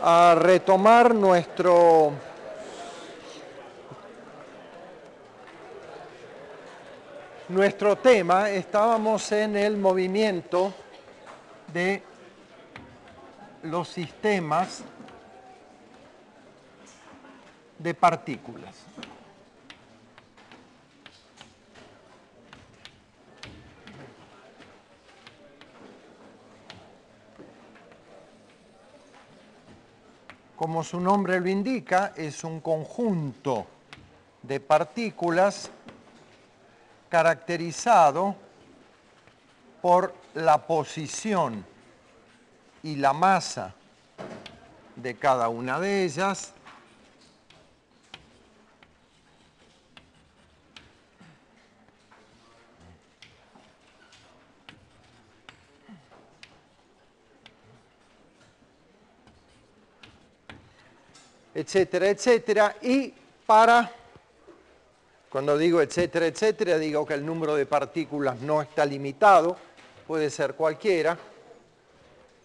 a retomar nuestro nuestro tema, estábamos en el movimiento de los sistemas de partículas. como su nombre lo indica, es un conjunto de partículas caracterizado por la posición y la masa de cada una de ellas, etcétera, etcétera, y para, cuando digo etcétera, etcétera, digo que el número de partículas no está limitado, puede ser cualquiera,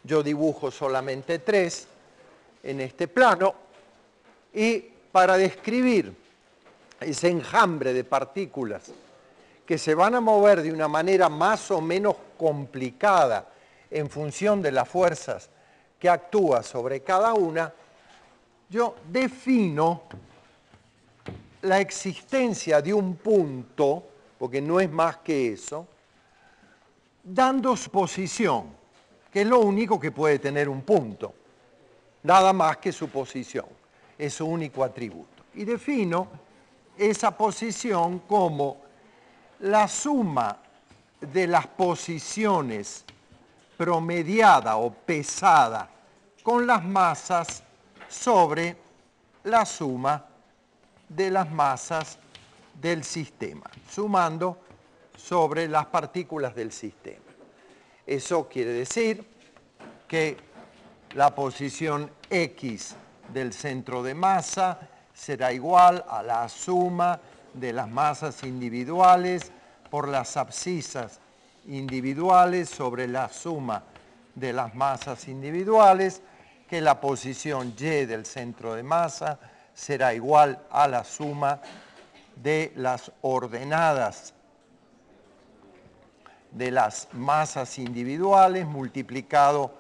yo dibujo solamente tres en este plano, y para describir ese enjambre de partículas que se van a mover de una manera más o menos complicada en función de las fuerzas que actúa sobre cada una, yo defino la existencia de un punto, porque no es más que eso, dando su posición, que es lo único que puede tener un punto, nada más que su posición, es su único atributo. Y defino esa posición como la suma de las posiciones promediada o pesada con las masas sobre la suma de las masas del sistema, sumando sobre las partículas del sistema. Eso quiere decir que la posición X del centro de masa será igual a la suma de las masas individuales por las abscisas individuales sobre la suma de las masas individuales que la posición Y del centro de masa será igual a la suma de las ordenadas de las masas individuales multiplicado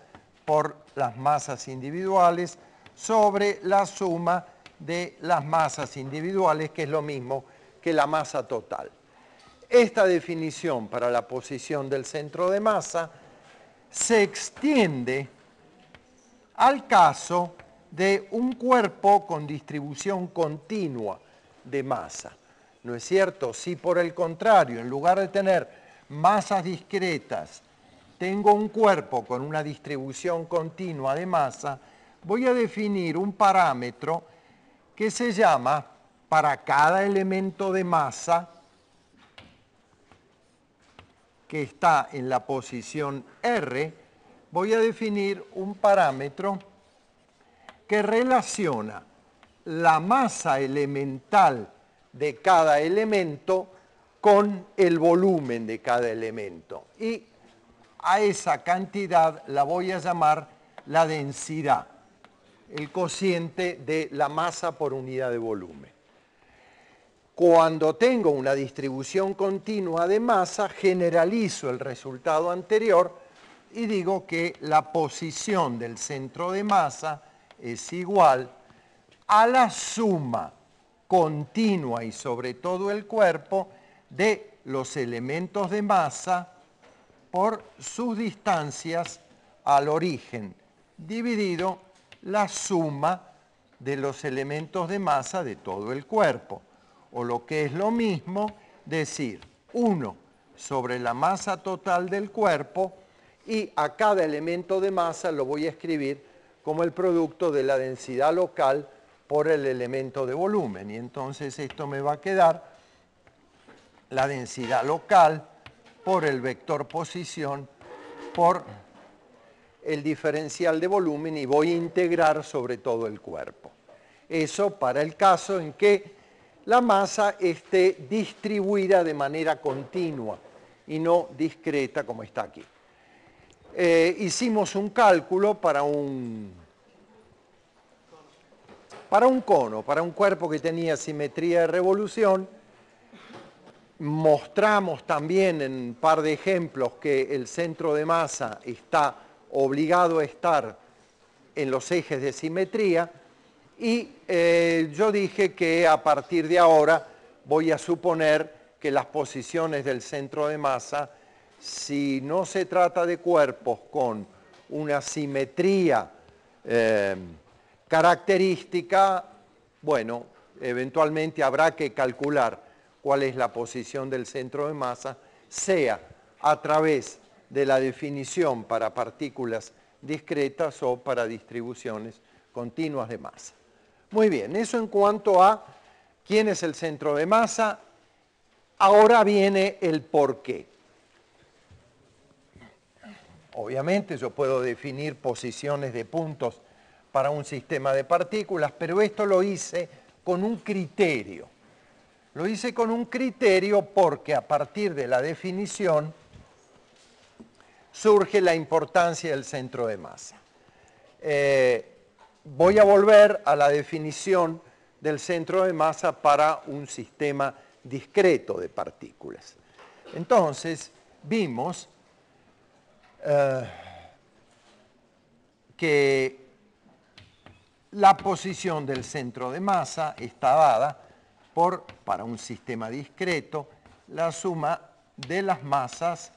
por las masas individuales sobre la suma de las masas individuales, que es lo mismo que la masa total. Esta definición para la posición del centro de masa se extiende al caso de un cuerpo con distribución continua de masa. ¿No es cierto? Si por el contrario, en lugar de tener masas discretas, tengo un cuerpo con una distribución continua de masa, voy a definir un parámetro que se llama, para cada elemento de masa, que está en la posición R, voy a definir un parámetro que relaciona la masa elemental de cada elemento con el volumen de cada elemento. Y a esa cantidad la voy a llamar la densidad, el cociente de la masa por unidad de volumen. Cuando tengo una distribución continua de masa, generalizo el resultado anterior y digo que la posición del centro de masa es igual a la suma continua y sobre todo el cuerpo de los elementos de masa por sus distancias al origen, dividido la suma de los elementos de masa de todo el cuerpo. O lo que es lo mismo, decir 1 sobre la masa total del cuerpo y a cada elemento de masa lo voy a escribir como el producto de la densidad local por el elemento de volumen. Y entonces esto me va a quedar la densidad local por el vector posición por el diferencial de volumen y voy a integrar sobre todo el cuerpo. Eso para el caso en que la masa esté distribuida de manera continua y no discreta como está aquí. Eh, hicimos un cálculo para un, para un cono, para un cuerpo que tenía simetría de revolución. Mostramos también en un par de ejemplos que el centro de masa está obligado a estar en los ejes de simetría y eh, yo dije que a partir de ahora voy a suponer que las posiciones del centro de masa si no se trata de cuerpos con una simetría eh, característica, bueno, eventualmente habrá que calcular cuál es la posición del centro de masa, sea a través de la definición para partículas discretas o para distribuciones continuas de masa. Muy bien, eso en cuanto a quién es el centro de masa. Ahora viene el por qué. Obviamente yo puedo definir posiciones de puntos para un sistema de partículas, pero esto lo hice con un criterio. Lo hice con un criterio porque a partir de la definición surge la importancia del centro de masa. Eh, voy a volver a la definición del centro de masa para un sistema discreto de partículas. Entonces, vimos eh, que la posición del centro de masa está dada por, para un sistema discreto, la suma de las masas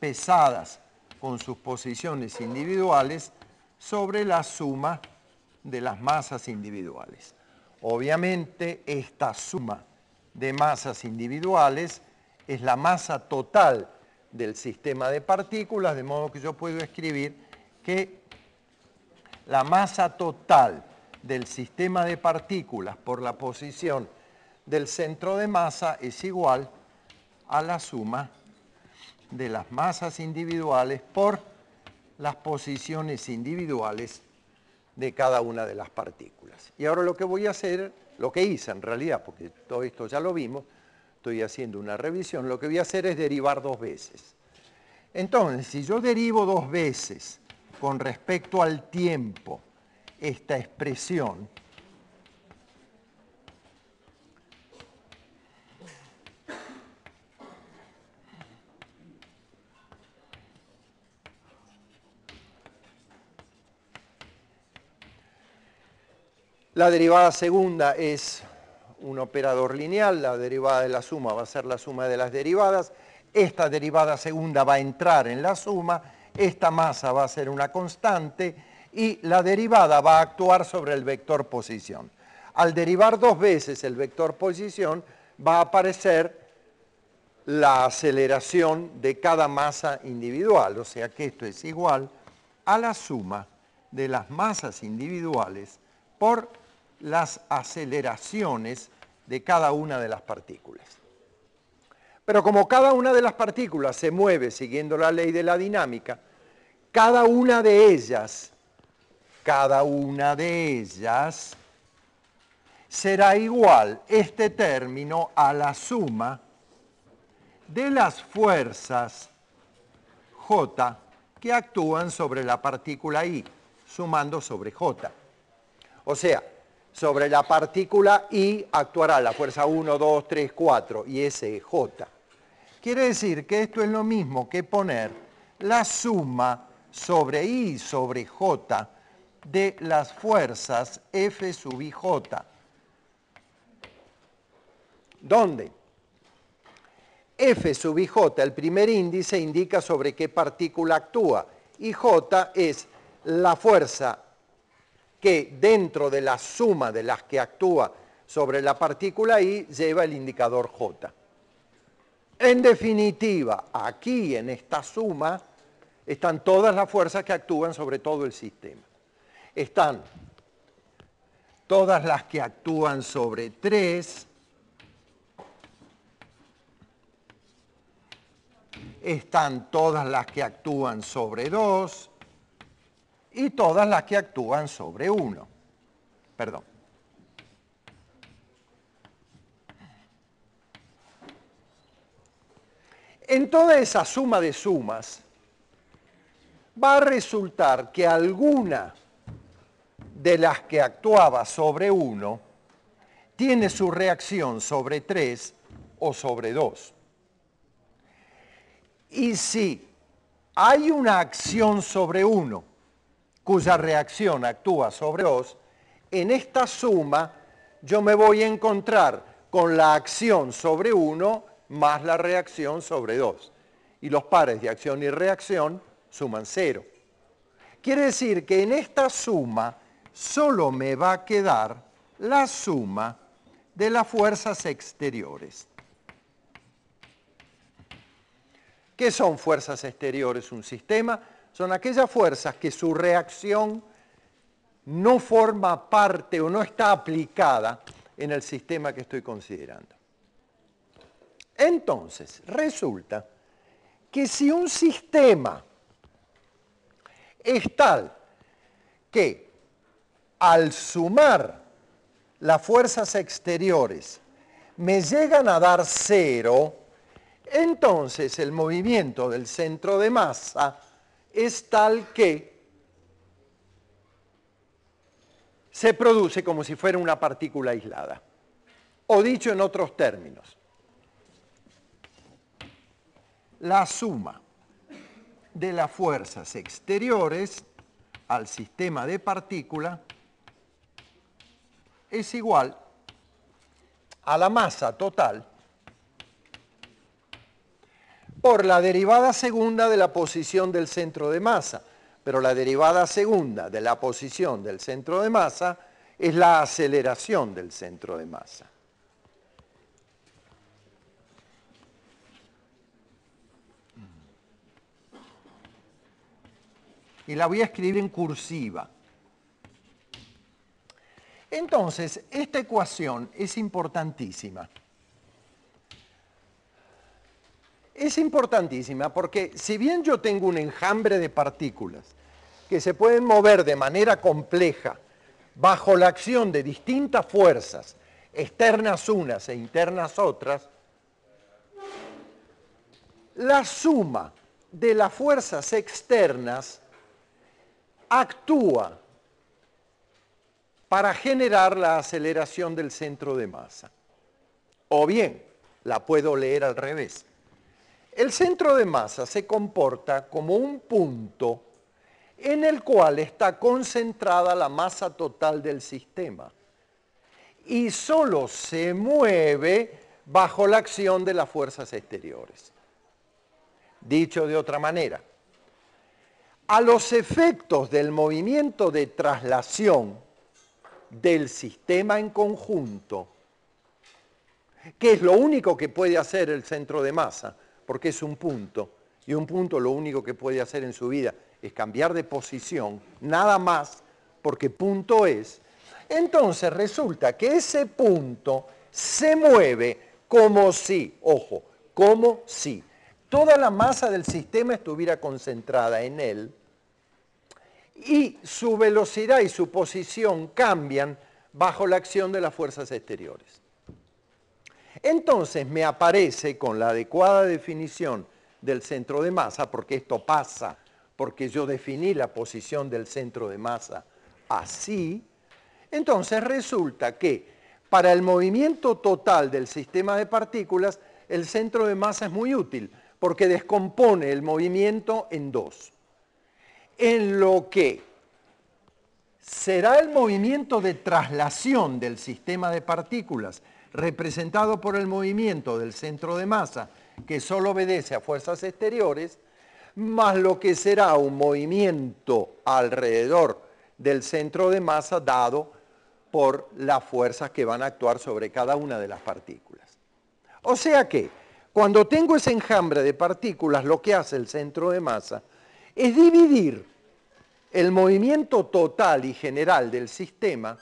pesadas con sus posiciones individuales sobre la suma de las masas individuales. Obviamente, esta suma de masas individuales es la masa total del sistema de partículas, de modo que yo puedo escribir que la masa total del sistema de partículas por la posición del centro de masa es igual a la suma de las masas individuales por las posiciones individuales de cada una de las partículas. Y ahora lo que voy a hacer, lo que hice en realidad, porque todo esto ya lo vimos, estoy haciendo una revisión, lo que voy a hacer es derivar dos veces. Entonces, si yo derivo dos veces con respecto al tiempo esta expresión, La derivada segunda es un operador lineal, la derivada de la suma va a ser la suma de las derivadas, esta derivada segunda va a entrar en la suma, esta masa va a ser una constante y la derivada va a actuar sobre el vector posición. Al derivar dos veces el vector posición va a aparecer la aceleración de cada masa individual, o sea que esto es igual a la suma de las masas individuales por las aceleraciones de cada una de las partículas. Pero como cada una de las partículas se mueve siguiendo la ley de la dinámica, cada una de ellas, cada una de ellas, será igual este término a la suma de las fuerzas J que actúan sobre la partícula I, sumando sobre J. O sea, sobre la partícula I actuará la fuerza 1, 2, 3, 4 y es J. Quiere decir que esto es lo mismo que poner la suma sobre I sobre J de las fuerzas F sub j ¿Dónde? F sub j el primer índice, indica sobre qué partícula actúa. Y J es la fuerza que dentro de la suma de las que actúa sobre la partícula I lleva el indicador J. En definitiva, aquí en esta suma están todas las fuerzas que actúan sobre todo el sistema. Están todas las que actúan sobre 3, están todas las que actúan sobre 2, y todas las que actúan sobre uno. Perdón. En toda esa suma de sumas va a resultar que alguna de las que actuaba sobre uno tiene su reacción sobre 3 o sobre 2. Y si hay una acción sobre 1 cuya reacción actúa sobre 2, en esta suma yo me voy a encontrar con la acción sobre 1 más la reacción sobre 2. Y los pares de acción y reacción suman cero. Quiere decir que en esta suma solo me va a quedar la suma de las fuerzas exteriores. ¿Qué son fuerzas exteriores? Un sistema son aquellas fuerzas que su reacción no forma parte o no está aplicada en el sistema que estoy considerando. Entonces, resulta que si un sistema es tal que al sumar las fuerzas exteriores me llegan a dar cero, entonces el movimiento del centro de masa es tal que se produce como si fuera una partícula aislada. O dicho en otros términos, la suma de las fuerzas exteriores al sistema de partícula es igual a la masa total por la derivada segunda de la posición del centro de masa. Pero la derivada segunda de la posición del centro de masa es la aceleración del centro de masa. Y la voy a escribir en cursiva. Entonces, esta ecuación es importantísima. es importantísima porque si bien yo tengo un enjambre de partículas que se pueden mover de manera compleja bajo la acción de distintas fuerzas, externas unas e internas otras, la suma de las fuerzas externas actúa para generar la aceleración del centro de masa. O bien, la puedo leer al revés el centro de masa se comporta como un punto en el cual está concentrada la masa total del sistema y solo se mueve bajo la acción de las fuerzas exteriores. Dicho de otra manera, a los efectos del movimiento de traslación del sistema en conjunto, que es lo único que puede hacer el centro de masa, porque es un punto. Y un punto lo único que puede hacer en su vida es cambiar de posición, nada más, porque punto es. Entonces resulta que ese punto se mueve como si, ojo, como si toda la masa del sistema estuviera concentrada en él y su velocidad y su posición cambian bajo la acción de las fuerzas exteriores. Entonces me aparece con la adecuada definición del centro de masa, porque esto pasa, porque yo definí la posición del centro de masa así, entonces resulta que para el movimiento total del sistema de partículas, el centro de masa es muy útil, porque descompone el movimiento en dos. En lo que será el movimiento de traslación del sistema de partículas, representado por el movimiento del centro de masa, que solo obedece a fuerzas exteriores, más lo que será un movimiento alrededor del centro de masa dado por las fuerzas que van a actuar sobre cada una de las partículas. O sea que, cuando tengo ese enjambre de partículas, lo que hace el centro de masa es dividir el movimiento total y general del sistema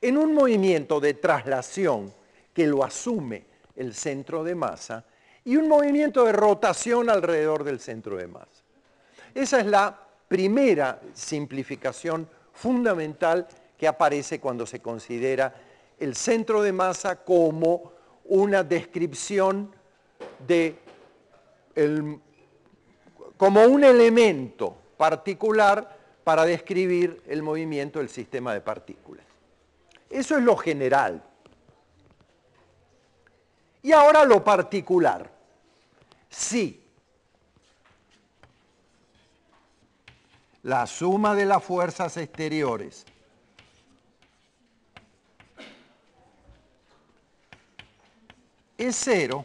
en un movimiento de traslación que lo asume el centro de masa y un movimiento de rotación alrededor del centro de masa. Esa es la primera simplificación fundamental que aparece cuando se considera el centro de masa como una descripción de como un elemento particular para describir el movimiento del sistema de partículas. Eso es lo general. Y ahora lo particular. Si la suma de las fuerzas exteriores es cero,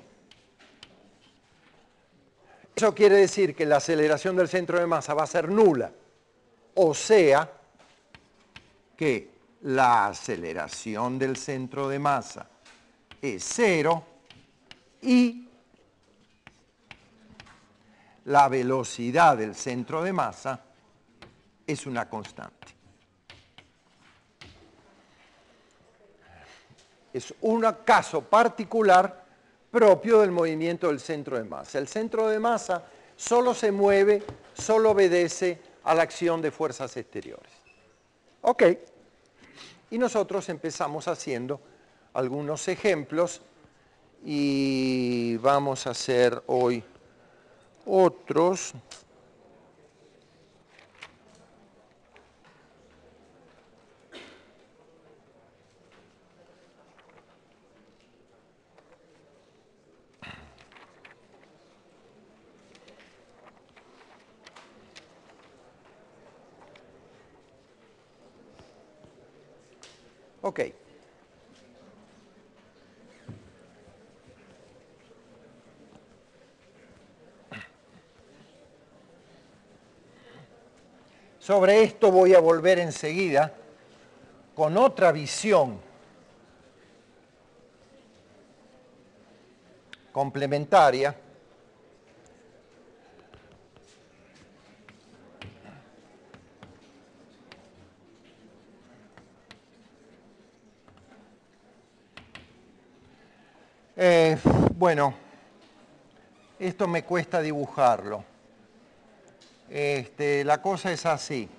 eso quiere decir que la aceleración del centro de masa va a ser nula. O sea, que la aceleración del centro de masa es cero, y la velocidad del centro de masa es una constante. Es un caso particular propio del movimiento del centro de masa. El centro de masa solo se mueve, solo obedece a la acción de fuerzas exteriores. Ok. Y nosotros empezamos haciendo algunos ejemplos y vamos a hacer hoy otros Sobre esto voy a volver enseguida con otra visión complementaria eh, bueno, esto me cuesta dibujarlo. Este, la cosa es así.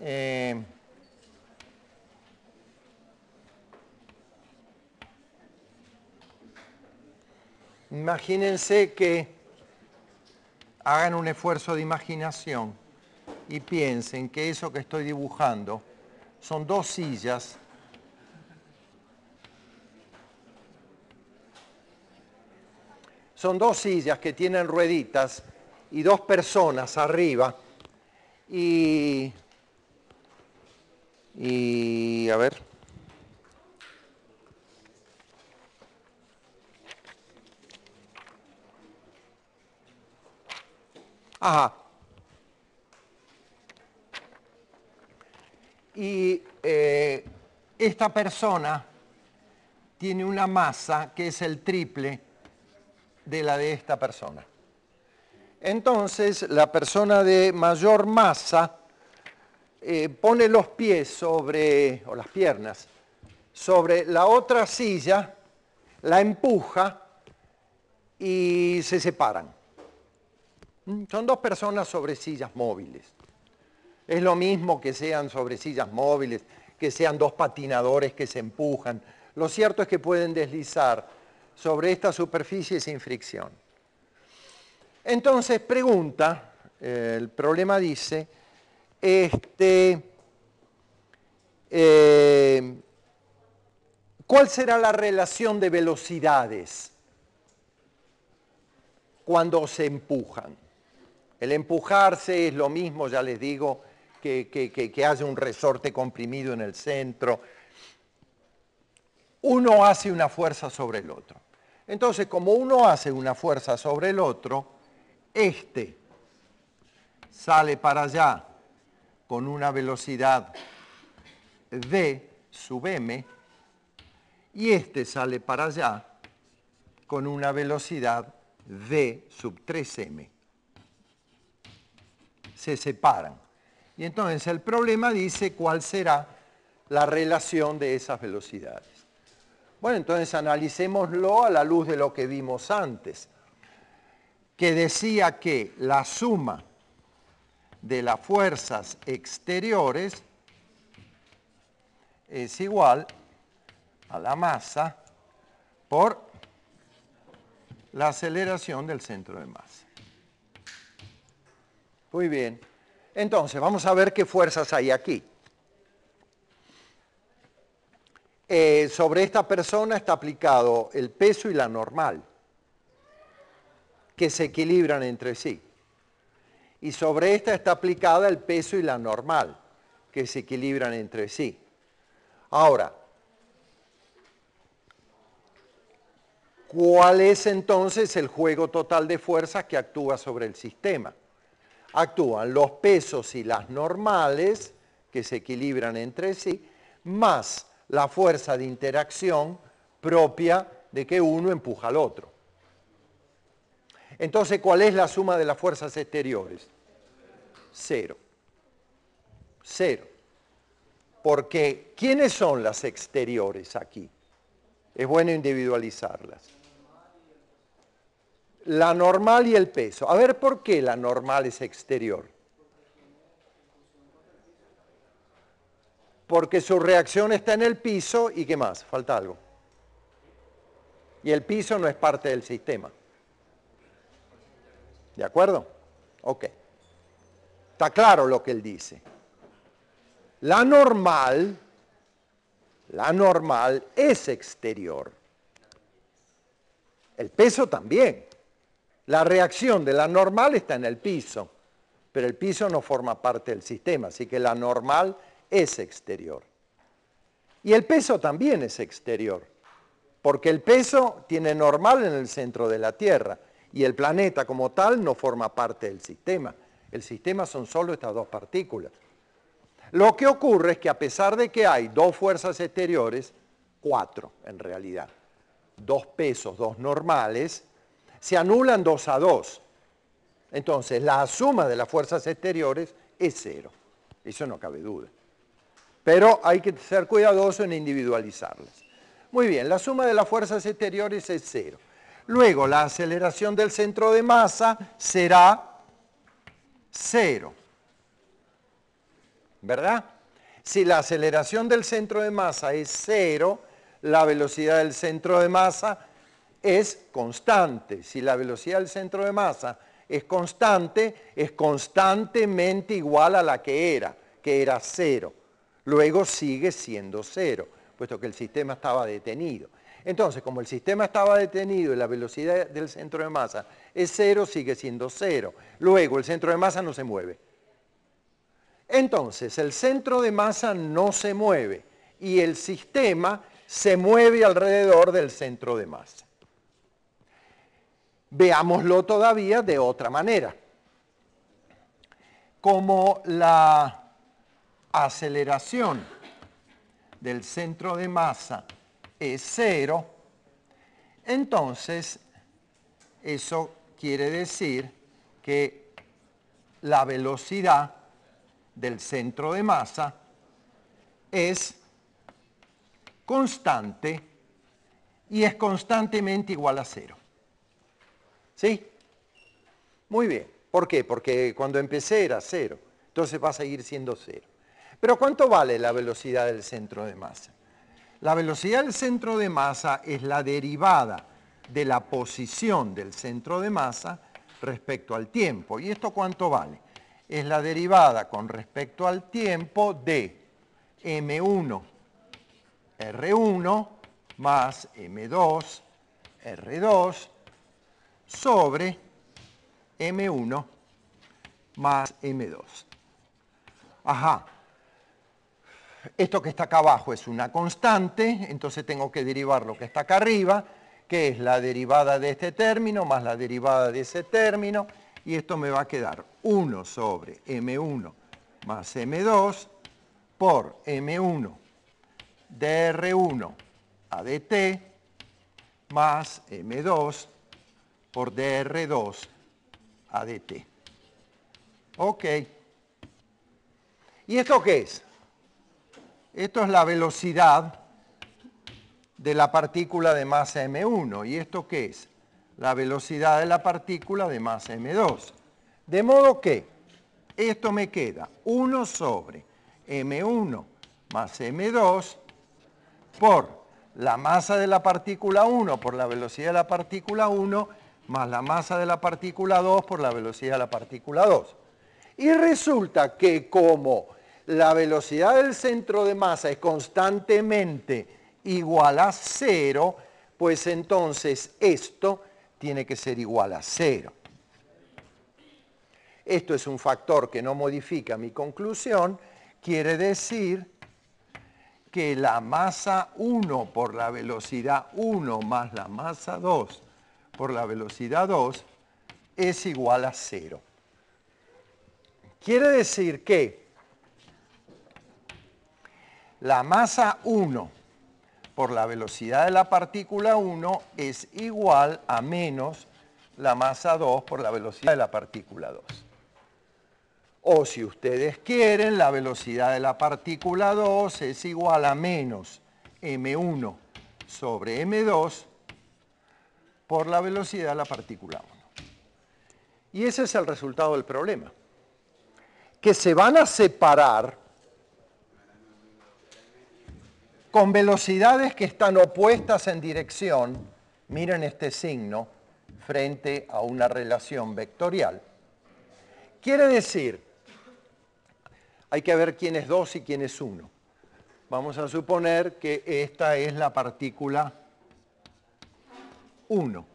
Eh, imagínense que hagan un esfuerzo de imaginación y piensen que eso que estoy dibujando son dos sillas son dos sillas que tienen rueditas y dos personas arriba. Y, y a ver. Ajá. Y eh, esta persona tiene una masa que es el triple de la de esta persona. Entonces, la persona de mayor masa eh, pone los pies sobre, o las piernas, sobre la otra silla, la empuja y se separan. Mm, son dos personas sobre sillas móviles. Es lo mismo que sean sobre sillas móviles, que sean dos patinadores que se empujan. Lo cierto es que pueden deslizar sobre esta superficie sin fricción. Entonces pregunta, eh, el problema dice, este, eh, ¿cuál será la relación de velocidades cuando se empujan? El empujarse es lo mismo, ya les digo, que, que haya un resorte comprimido en el centro. Uno hace una fuerza sobre el otro. Entonces, como uno hace una fuerza sobre el otro, este sale para allá con una velocidad v sub m y este sale para allá con una velocidad v sub 3m. Se separan. Y entonces el problema dice cuál será la relación de esas velocidades. Bueno, entonces analicémoslo a la luz de lo que vimos antes, que decía que la suma de las fuerzas exteriores es igual a la masa por la aceleración del centro de masa. Muy bien. Entonces, vamos a ver qué fuerzas hay aquí. Eh, sobre esta persona está aplicado el peso y la normal, que se equilibran entre sí. Y sobre esta está aplicada el peso y la normal, que se equilibran entre sí. Ahora, ¿cuál es entonces el juego total de fuerzas que actúa sobre el sistema? Actúan los pesos y las normales, que se equilibran entre sí, más la fuerza de interacción propia de que uno empuja al otro. Entonces, ¿cuál es la suma de las fuerzas exteriores? Cero. Cero. Porque, ¿quiénes son las exteriores aquí? Es bueno individualizarlas. La normal y el peso. A ver, ¿por qué la normal es exterior? porque su reacción está en el piso y ¿qué más? Falta algo. Y el piso no es parte del sistema. ¿De acuerdo? Ok. Está claro lo que él dice. La normal, la normal es exterior. El peso también. La reacción de la normal está en el piso, pero el piso no forma parte del sistema, así que la normal es exterior. Y el peso también es exterior, porque el peso tiene normal en el centro de la Tierra y el planeta como tal no forma parte del sistema. El sistema son solo estas dos partículas. Lo que ocurre es que a pesar de que hay dos fuerzas exteriores, cuatro en realidad, dos pesos, dos normales, se anulan dos a dos. Entonces, la suma de las fuerzas exteriores es cero. Eso no cabe duda pero hay que ser cuidadoso en individualizarlas. Muy bien, la suma de las fuerzas exteriores es cero. Luego, la aceleración del centro de masa será cero. ¿Verdad? Si la aceleración del centro de masa es cero, la velocidad del centro de masa es constante. Si la velocidad del centro de masa es constante, es constantemente igual a la que era, que era cero. Luego sigue siendo cero, puesto que el sistema estaba detenido. Entonces, como el sistema estaba detenido y la velocidad del centro de masa es cero, sigue siendo cero. Luego, el centro de masa no se mueve. Entonces, el centro de masa no se mueve y el sistema se mueve alrededor del centro de masa. Veámoslo todavía de otra manera. Como la aceleración del centro de masa es cero, entonces eso quiere decir que la velocidad del centro de masa es constante y es constantemente igual a cero. ¿Sí? Muy bien. ¿Por qué? Porque cuando empecé era cero. Entonces va a seguir siendo cero. Pero ¿cuánto vale la velocidad del centro de masa? La velocidad del centro de masa es la derivada de la posición del centro de masa respecto al tiempo. ¿Y esto cuánto vale? Es la derivada con respecto al tiempo de m1, r1 más m2, r2 sobre m1 más m2. Ajá, esto que está acá abajo es una constante, entonces tengo que derivar lo que está acá arriba, que es la derivada de este término más la derivada de ese término, y esto me va a quedar 1 sobre m1 más m2 por m1 dr1 a dt más m2 por dr2 a dt. Ok. ¿Y esto qué es? Esto es la velocidad de la partícula de masa M1. ¿Y esto qué es? La velocidad de la partícula de masa M2. De modo que esto me queda 1 sobre M1 más M2 por la masa de la partícula 1 por la velocidad de la partícula 1 más la masa de la partícula 2 por la velocidad de la partícula 2. Y resulta que como la velocidad del centro de masa es constantemente igual a cero, pues entonces esto tiene que ser igual a cero. Esto es un factor que no modifica mi conclusión, quiere decir que la masa 1 por la velocidad 1 más la masa 2 por la velocidad 2 es igual a cero. Quiere decir que la masa 1 por la velocidad de la partícula 1 es igual a menos la masa 2 por la velocidad de la partícula 2. O si ustedes quieren, la velocidad de la partícula 2 es igual a menos m1 sobre m2 por la velocidad de la partícula 1. Y ese es el resultado del problema. Que se van a separar con velocidades que están opuestas en dirección, miren este signo, frente a una relación vectorial. Quiere decir, hay que ver quién es 2 y quién es 1. Vamos a suponer que esta es la partícula 1.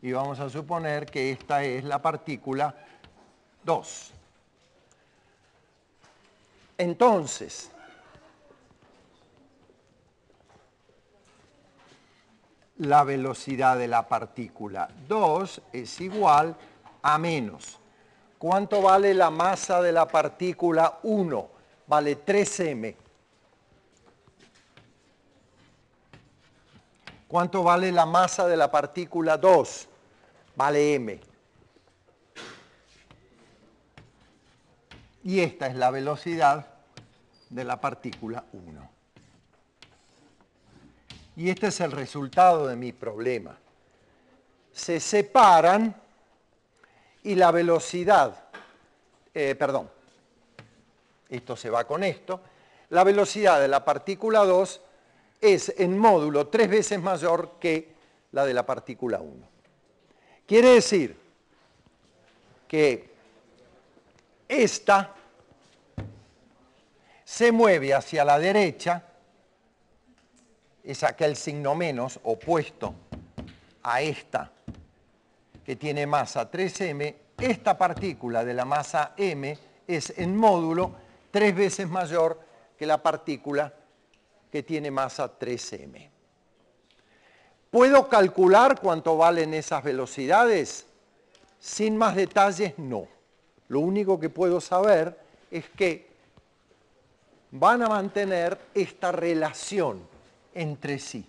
Y vamos a suponer que esta es la partícula 2. Entonces, la velocidad de la partícula. 2 es igual a menos. ¿Cuánto vale la masa de la partícula 1? Vale 3m. ¿Cuánto vale la masa de la partícula 2? Vale m. Y esta es la velocidad de la partícula 1 y este es el resultado de mi problema. Se separan y la velocidad, eh, perdón, esto se va con esto, la velocidad de la partícula 2 es en módulo tres veces mayor que la de la partícula 1. Quiere decir que esta se mueve hacia la derecha es aquel signo menos opuesto a esta que tiene masa 3m, esta partícula de la masa m es en módulo tres veces mayor que la partícula que tiene masa 3m. ¿Puedo calcular cuánto valen esas velocidades? Sin más detalles, no. Lo único que puedo saber es que van a mantener esta relación entre sí.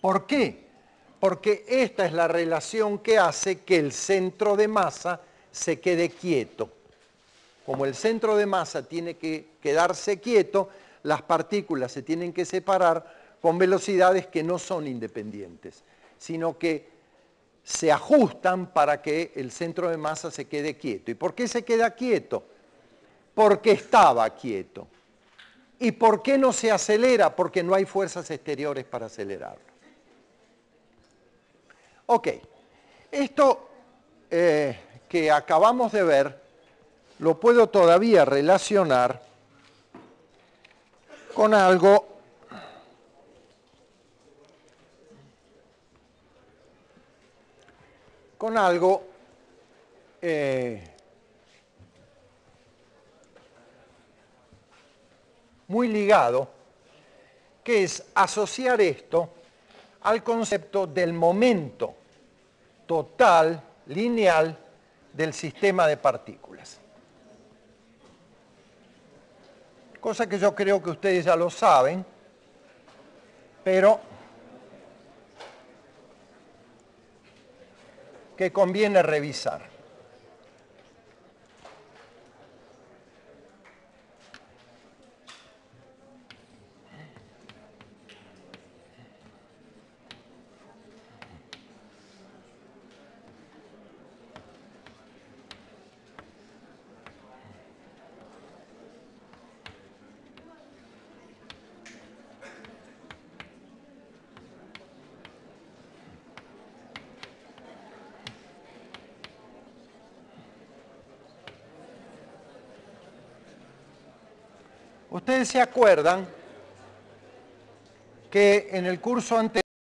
¿Por qué? Porque esta es la relación que hace que el centro de masa se quede quieto. Como el centro de masa tiene que quedarse quieto, las partículas se tienen que separar con velocidades que no son independientes, sino que se ajustan para que el centro de masa se quede quieto. ¿Y por qué se queda quieto? Porque estaba quieto. ¿Y por qué no se acelera? Porque no hay fuerzas exteriores para acelerarlo. Ok, esto eh, que acabamos de ver lo puedo todavía relacionar con algo con algo eh, muy ligado, que es asociar esto al concepto del momento total, lineal, del sistema de partículas. Cosa que yo creo que ustedes ya lo saben, pero que conviene revisar. se acuerdan que en el curso anterior